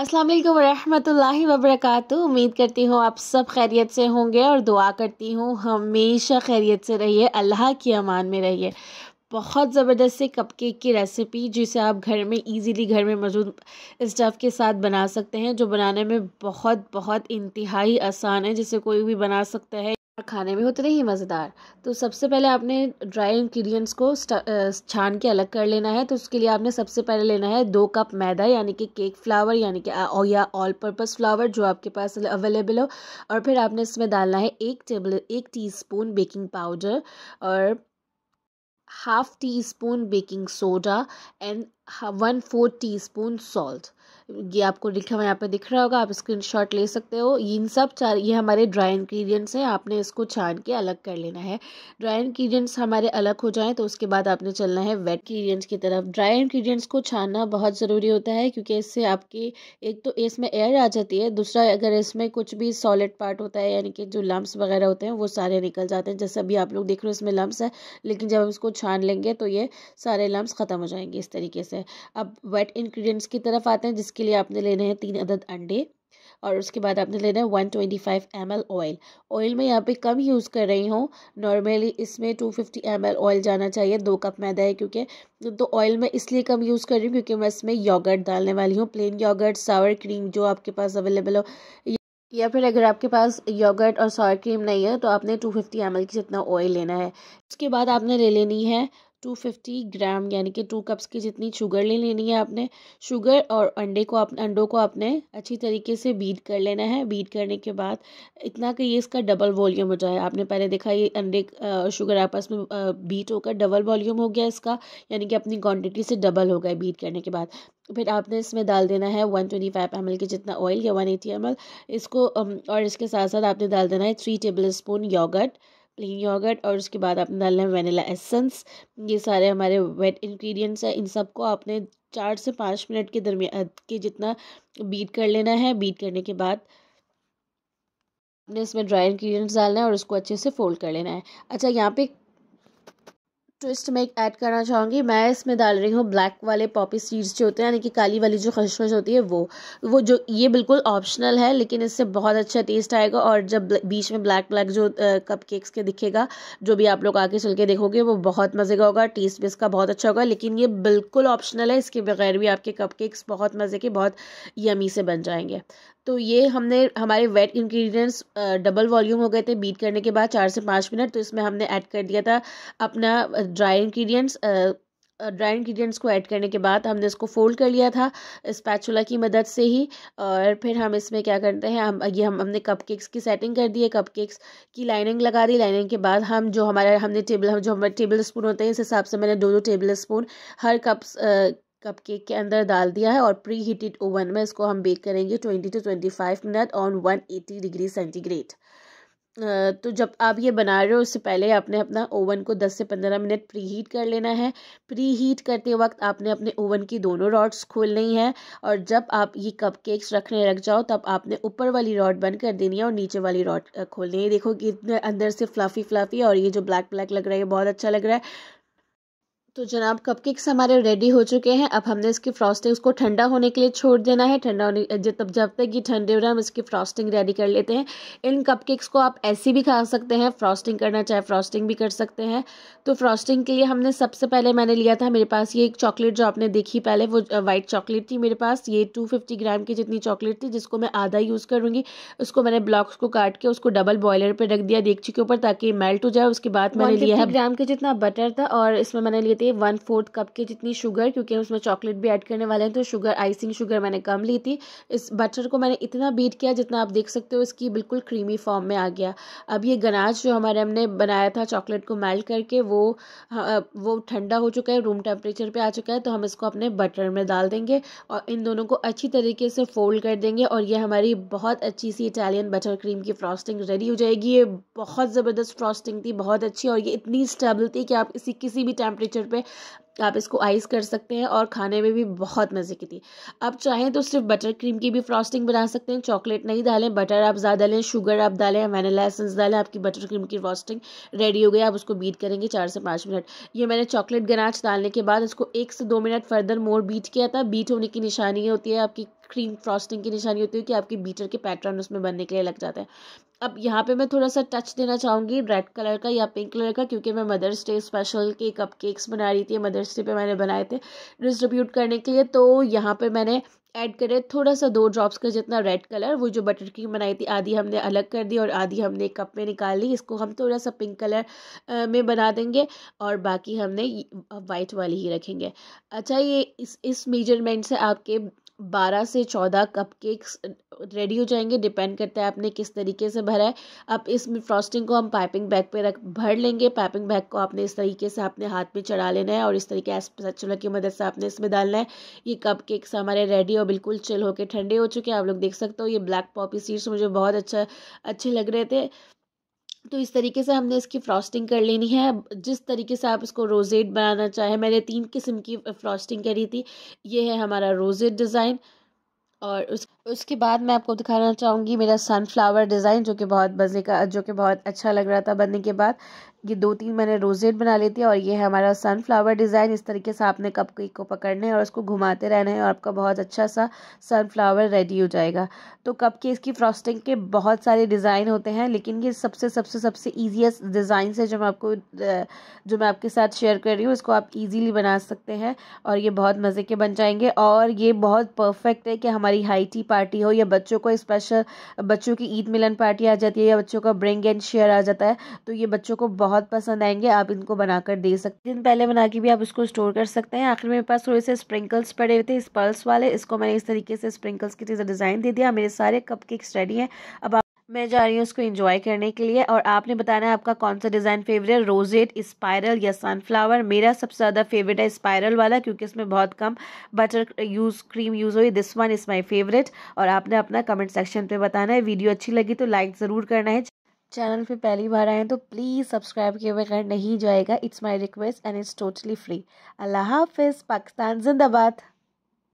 अस्सलाम वालेकुम रहमतुल्लाहि वबरकत उम्मीद करती हूँ आप सब खैरियत से होंगे और दुआ करती हूँ हमेशा खैरियत से रहिए अल्लाह की अमान में रहिए बहुत ज़बरदस्त से कपकेक की रेसिपी जिसे आप घर में इजीली घर में मौजूद स्टफ़ के साथ बना सकते हैं जो बनाने में बहुत बहुत इंतहाई आसान है जिसे कोई भी बना सकता है और खाने में उतने ही मज़ेदार तो सबसे पहले आपने ड्राई इंग्रेडिएंट्स को छान के अलग कर लेना है तो उसके लिए आपने सबसे पहले लेना है दो कप मैदा यानी कि केक फ्लावर यानी कि या ऑल पर्पज़ फ्लावर जो आपके पास अवेलेबल हो और फिर आपने इसमें डालना है एक टेबल एक टी बेकिंग पाउडर और half teaspoon baking soda and one four teaspoon salt ये आपको लिखा हुआ यहाँ पे दिख रहा होगा आप स्क्रीन शॉट ले सकते हो इन सब चार ये हमारे ड्राई इन्ग्रीडियंट्स हैं आपने इसको छान के अलग कर लेना है ड्राई इन्ग्रीडियंट्स हमारे अलग हो जाएं तो उसके बाद आपने चलना है वेट इंग्रीडियंट्स की तरफ ड्राई इन्ग्रीडियंट्स को छानना बहुत ज़रूरी होता है क्योंकि इससे आपके एक तो इसमें एयर आ जाती है दूसरा अगर इसमें कुछ भी सॉलिड पार्ट होता है यानी कि जो लम्ब वगैरह होते हैं वो सारे निकल जाते हैं जैसे अभी आप लोग देख रहे हो इसमें लम्ब है लेकिन जब हम इसको छान लेंगे तो ये सारे लम्ब ख़त्म हो जाएंगे इस तरीके से है अब वेट इन्ग्रीडियंट्स की तरफ आते हैं जिसके लिए आपने लेने हैं तीन अदद अंडे और उसके बाद आपने लेना है one twenty five M L oil oil में यहाँ पे कम यूज़ कर रही हूँ नॉर्मली इसमें two fifty M L oil जाना चाहिए दो कप मैदा है क्योंकि तो ऑयल मैं इसलिए कम यूज़ कर रही हूँ क्योंकि मैं इसमें योगर्ट डालने वाली हूँ प्लेन योगर्ट सावर क्रीम जो आपके पास अवेलेबल हो या फिर अगर आपके पास योगर्ट और सावर क्रीम नहीं है तो आपने टू फिफ्टी एम की जितना ऑयल लेना है उसके बाद आपने ले लेनी है टू फिफ्टी ग्राम यानी कि टू कप्स की जितनी शुगर ले लेनी है आपने शुगर और अंडे को आप अंडों को आपने अच्छी तरीके से बीट कर लेना है बीट करने के बाद इतना कि ये इसका डबल वॉल्यूम हो जाए आपने पहले देखा ये अंडे और शुगर आपस में बीट होकर डबल वॉल्यूम हो गया इसका यानी कि अपनी क्वान्टिटी से डबल हो गया बीट करने के बाद फिर आपने इसमें डाल देना है वन ट्वेंटी फाइव एम के जितना ऑयल या वन एटी एम इसको और इसके साथ साथ आपने डाल देना है three tablespoon yogurt plain yogurt और उसके बाद आपने डालना है वेनिला एसेंस ये सारे हमारे वेट इंग्रेडिएंट्स हैं इन सबको आपने चार से पाँच मिनट के दरमिया के जितना बीट कर लेना है बीट करने के बाद आपने इसमें ड्राई इन्ग्रीडियंट्स डालना है और उसको अच्छे से फोल्ड कर लेना है अच्छा यहाँ पे ट्विस्ट में एक ऐड करना चाहूँगी मैं इसमें डाल रही हूँ ब्लैक वाले पॉपी सीड्स जो होते हैं यानी कि काली वाली जो खशखश होती है वो वो जो ये बिल्कुल ऑप्शनल है लेकिन इससे बहुत अच्छा टेस्ट आएगा और जब बीच में ब्लैक ब्लैक जो कप केक्स के दिखेगा जो भी आप लोग आके चल के देखोगे वो बहुत मज़े का होगा टेस्ट भी इसका बहुत अच्छा होगा लेकिन ये बिल्कुल ऑप्शनल है इसके बगैर भी आपके कप केक्स बहुत मज़े के बहुत यमी से बन जाएंगे तो ये हमने हमारे वेट इंग्रेडिएंट्स डबल वॉल्यूम हो गए थे बीट करने के बाद चार से पाँच मिनट तो इसमें हमने ऐड कर दिया था अपना ड्राई इंग्रेडिएंट्स ड्राई इंग्रेडिएंट्स को ऐड करने के बाद हमने इसको फोल्ड कर लिया था स्पैचुला की मदद से ही और फिर हम इसमें क्या करते हैं हम ये हम हमने कप केक्स की सेटिंग कर दी है कप केक्स की लाइनिंग लगा दी लाइनिंग के बाद हम जो हमारा हमने टेबल हम जो हमारे टेबल स्पून होते हैं इस हिसाब से मैंने दो दो टेबल स्पून हर कप्स कप केक के अंदर डाल दिया है और प्री हीटेड ओवन में इसको हम बेक करेंगे twenty two twenty five minute on one eighty degree centigrade तो जब आप ये बना रहे हो उससे पहले आपने अपना ओवन को 10 से 15 मिनट प्री हीट कर लेना है प्री हीट करते वक्त आपने अपने ओवन की दोनों रॉड्स खोलनी है और जब आप ये कप केक्स रखने रख जाओ तब आपने ऊपर वाली रॉड बंद कर देनी है और नीचे वाली रॉड खोलनी है देखो कि इतने अंदर से फ्लफ़ी फ्लफ़ी और ये जो ब्लैक ब्लैक लग रहा है ये बहुत अच्छा लग रहा है तो जनाब कपकेक्स हमारे रेडी हो चुके हैं अब हमने इसकी फ्रॉस्टिंग उसको ठंडा होने के लिए छोड़ देना है ठंडा होने जब जब तक ये ठंडे हो रहे हैं हम इसकी फ्रॉस्टिंग रेडी कर लेते हैं इन कपकेक्स को आप ऐसे भी खा सकते हैं फ्रॉस्टिंग करना चाहे फ्रॉस्टिंग भी कर सकते हैं तो फ्रॉस्टिंग के लिए हमने सबसे पहले मैंने लिया था मेरे पास ये एक चॉकलेट जो आपने देखी पहले वो वाइट चॉकलेट थी मेरे पास ये टू फिफ्टी ग्राम की जितनी चॉकलेट थी जिसको मैं आधा यूज़ करूँगी उसको मैंने ब्लॉक्स को काट के उसको डबल बॉयलर पर रख दिया देखची के ऊपर ताकि मेल्ट हो जाए उसके बाद मैंने लिया है ग्राम का जितना बटर था और इसमें मैंने लिए थे वन फोर्थ कप के जितनी शुगर क्योंकि उसमें चॉकलेट भी ऐड करने वाले हैं तो शुगर आइसिंग शुगर मैंने कम ली थी इस बटर को मैंने इतना बीट किया जितना आप देख सकते हो इसकी बिल्कुल क्रीमी फॉर्म में आ गया अब ये गनाज जो हमारे हमने बनाया था चॉकलेट को मेल्ट करके वो हाँ, वो ठंडा हो चुका है रूम टेम्परेचर पर आ चुका है तो हम इसको अपने बटर में डाल देंगे और इन दोनों को अच्छी तरीके से फोल्ड कर देंगे और ये हमारी बहुत अच्छी सी इटालियन बटर क्रीम की फ्रॉस्टिंग रेडी हो जाएगी ये बहुत ज़बरदस्त फ्रॉस्टिंग थी बहुत अच्छी और ये इतनी स्टेबल थी कि आप इसी किसी भी टेम्परेचर पे आप इसको आइस कर सकते हैं और खाने में भी बहुत मज़े की थी आप चाहें तो सिर्फ बटर क्रीम की भी फ्रॉस्टिंग बना सकते हैं चॉकलेट नहीं डालें बटर आप ज़्यादा लें शुगर आप डालें वनीला एसेंस डालें आपकी बटर क्रीम की फ्रॉस्टिंग रेडी हो गई आप उसको बीट करेंगे चार से पाँच मिनट ये मैंने चॉकलेट गनाच डालने के बाद उसको एक से दो मिनट फर्दर मोर बीट किया था बीट होने की निशानी होती है आपकी क्रीम फ्रॉस्टिंग की निशानी होती है कि आपके बीटर के पैटर्न उसमें बनने के लिए लग जाते हैं अब यहाँ पे मैं थोड़ा सा टच देना चाहूँगी रेड कलर का या पिंक कलर का क्योंकि मैं मदर्स डे स्पेशल के कप केक्स बना रही थी मदर्स डे पे मैंने बनाए थे डिस्ट्रीब्यूट करने के लिए तो यहाँ पे मैंने ऐड करे थोड़ा सा दो ड्रॉप्स का जितना रेड कलर वो जो बटर क्रीम बनाई थी आधी हमने अलग कर दी और आधी हमने कप में निकाल ली इसको हम थोड़ा सा पिंक कलर में बना देंगे और बाकी हमने वाइट वाली ही रखेंगे अच्छा ये इस इस मेजरमेंट से आपके बारह से चौदह कप केक्स रेडी हो जाएंगे डिपेंड करता है आपने किस तरीके से भरा है अब इस फ्रॉस्टिंग को हम पाइपिंग बैग पे रख भर लेंगे पाइपिंग बैग को आपने इस तरीके से अपने हाथ में चढ़ा लेना है और इस तरीके सचुला की मदद से आपने इसमें डालना है ये कप केक्स हमारे रेडी और बिल्कुल चिल होकर ठंडे हो चुके हैं आप लोग देख सकते हो ये ब्लैक पॉपी सीड्स मुझे बहुत अच्छा अच्छे लग रहे थे तो इस तरीके से हमने इसकी फ्रॉस्टिंग कर लेनी है जिस तरीके से आप इसको रोज़ेड बनाना चाहें मैंने तीन किस्म की फ्रॉस्टिंग करी थी ये है हमारा रोजेड डिज़ाइन और उस उसके बाद मैं आपको दिखाना चाहूँगी मेरा सनफ्लावर डिज़ाइन जो कि बहुत मज़े का जो कि बहुत अच्छा लग रहा था बनने के बाद ये दो तीन मैंने रोजेट बना लेती थी और ये है हमारा सनफ्लावर डिज़ाइन इस तरीके से आपने कप केक को पकड़ने और उसको घुमाते रहना है और आपका बहुत अच्छा सा सनफ्लावर रेडी हो जाएगा तो कप केक की फ्रॉस्टिंग के बहुत सारे डिज़ाइन होते हैं लेकिन ये सबसे सबसे सबसे ईजीएस्ट डिज़ाइन है जो मैं आपको जो मैं आपके साथ शेयर कर रही हूँ इसको आप ईजीली बना सकते हैं और ये बहुत मज़े के बन जाएंगे और ये बहुत परफेक्ट है कि हमारी हाई टी पार्टी हो या बच्चों को स्पेशल बच्चों की ईद मिलन पार्टी आ जाती है या बच्चों का ब्रिंग एंड शेयर आ जाता है तो ये बच्चों को बहुत पसंद आएंगे आप इनको बनाकर दे सकते हैं दिन पहले बना के भी आप इसको स्टोर कर सकते हैं आखिर मेरे पास थोड़े से स्प्रिंकल्स पड़े हुए थे स्पर्ल्स वाले इसको मैंने इस तरीके से स्प्रिंकल्स की डिज़ाइन दे दिया मेरे सारे कप केक्स रेडी हैं अब मैं जा रही हूँ उसको इंजॉय करने के लिए और आपने बताना है आपका कौन सा डिज़ाइन फेवरेट है रोजेट स्पायरल या सनफ्लावर मेरा सबसे ज़्यादा फेवरेट है स्पायरल वाला क्योंकि इसमें बहुत कम बटर यूज़ क्रीम यूज़ हुई this one is my favourite और आपने अपना कमेंट सेक्शन पर बताना है वीडियो अच्छी लगी तो लाइक ज़रूर करना है चैनल पे पहली बार आए तो प्लीज़ सब्सक्राइब किए बगैर नहीं जाएगा it's my request and it's totally free अल्लाह हाफिज़ पाकिस्तान जिंदाबाद